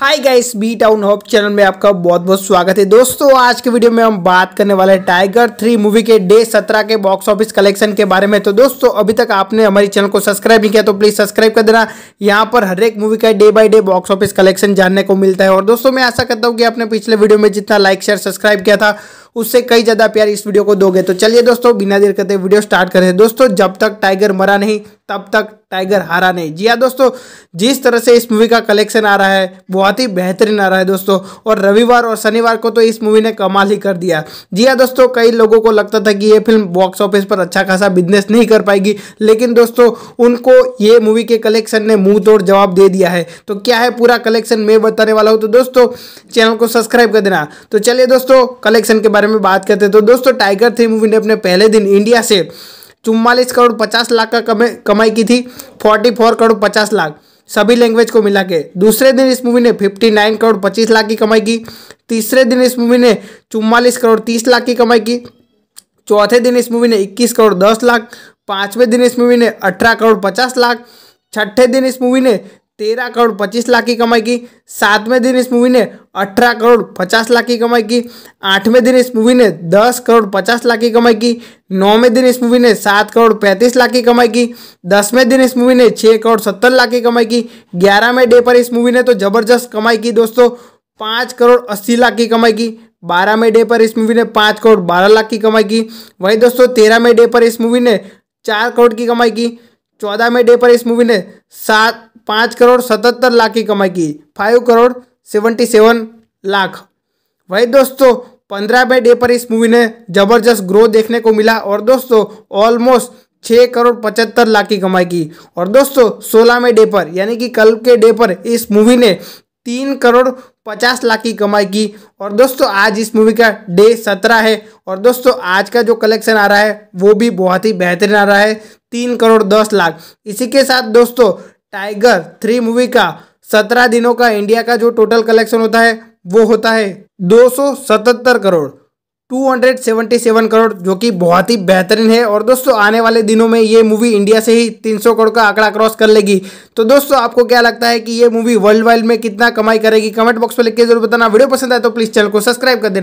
हाय guys B town hop channel में आपका बहुत बहुत स्वागत है दोस्तों आज के वीडियो में हम बात करने वाले हैं टाइगर थ्री मूवी के डे सत्रह के बॉक्स ऑफिस कलेक्शन के बारे में तो दोस्तों अभी तक आपने हमारी चैनल को सब्सक्राइब नहीं किया तो प्लीज़ सब्सक्राइब कर देना यहाँ पर हर एक मूवी का day by day box office collection जानने को मिलता है और दोस्तों मैं आशा करता हूँ कि आपने पिछले वीडियो में जितना लाइक शेयर सब्सक्राइब किया था उससे कई ज़्यादा प्यार इस वीडियो को दोगे तो चलिए दोस्तों बिना देर करते वीडियो स्टार्ट करें दोस्तों जब तक टाइगर मरा नहीं तब तक टाइगर हारा नहीं जी हाँ दोस्तों जिस तरह से इस मूवी का कलेक्शन आ रहा है बहुत ही बेहतरीन आ रहा है दोस्तों और रविवार और शनिवार को तो इस मूवी ने कमाल ही कर दिया जी हाँ दोस्तों कई लोगों को लगता था कि ये फिल्म बॉक्स ऑफिस पर अच्छा खासा बिजनेस नहीं कर पाएगी लेकिन दोस्तों उनको ये मूवी के कलेक्शन ने मुंह तोड़ जवाब दे दिया है तो क्या है पूरा कलेक्शन मैं बताने वाला हूँ तो दोस्तों चैनल को सब्सक्राइब कर देना तो चलिए दोस्तों कलेक्शन के बारे में बात करते हैं तो दोस्तों टाइगर थ्री मूवी ने अपने पहले दिन इंडिया से चुम्बालीस करोड़ पचास लाख का कमाई कमाई की थी फोर्टी फोर करोड़ पचास लाख सभी लैंग्वेज को मिला के दूसरे दिन इस मूवी ने फिफ्टी नाइन करोड़ पच्चीस लाख की कमाई की तीसरे दिन इस मूवी ने चुम्बालीस करोड़ तीस लाख की कमाई की चौथे दिन इस मूवी ने इक्कीस करोड़ दस लाख पाँचवें दिन इस मूवी ने अठारह करोड़ पचास लाख छठे दिन इस मूवी ने तेरह करोड़ पच्चीस लाख की कमाई की सातवें दिन इस मूवी ने अठारह करोड़ पचास लाख की कमाई की आठवें दिन इस मूवी ने दस करोड़ पचास लाख की कमाई की नौवें दिन इस मूवी ने सात करोड़ पैंतीस लाख की कमाई की दसवें दिन इस मूवी ने छः करोड़ सत्तर लाख की कमाई की ग्यारहवें डे पर इस मूवी ने तो ज़बरदस्त कमाई की दोस्तों पाँच करोड़ अस्सी लाख की कमाई की बारहवें डे पर इस मूवी ने पाँच करोड़ बारह लाख की कमाई की वहीं दोस्तों तेरहवें डे पर इस मूवी ने चार करोड़ की कमाई की चौदहवें डे पर इस मूवी ने सात पाँच करोड़ सतहत्तर लाख की कमाई की five crore seventy seven lakh वही दोस्तों पंद्रह बाई डे पर इस मूवी ने ज़बरदस्त ग्रोथ देखने को मिला और दोस्तों ऑलमोस्ट छः करोड़ पचहत्तर लाख की कमाई की और दोस्तों सोलह में डे पर यानी कि कल के डे पर इस मूवी ने तीन करोड़ पचास लाख की कमाई की और दोस्तों आज इस मूवी का डे सत्रह है और दोस्तों आज का जो कलेक्शन आ रहा है वो भी बहुत ही बेहतरीन आ रहा है तीन करोड़ दस लाख इसी के साथ दोस्तों टाइगर थ्री मूवी का सत्रह दिनों का इंडिया का जो टोटल कलेक्शन होता है वो होता है दो करोड़ 277 करोड़ जो कि बहुत ही बेहतरीन है और दोस्तों आने वाले दिनों में ये मूवी इंडिया से ही 300 करोड़ का आंकड़ा क्रॉस कर लेगी तो दोस्तों आपको क्या लगता है कि ये मूवी वर्ल्ड वाइड में कितना कमाई करेगी कमेंट बॉक्स में लिख के जरूर बताना वीडियो पसंद आए तो प्लीज़ चैनल को सब्सक्राइब कर देना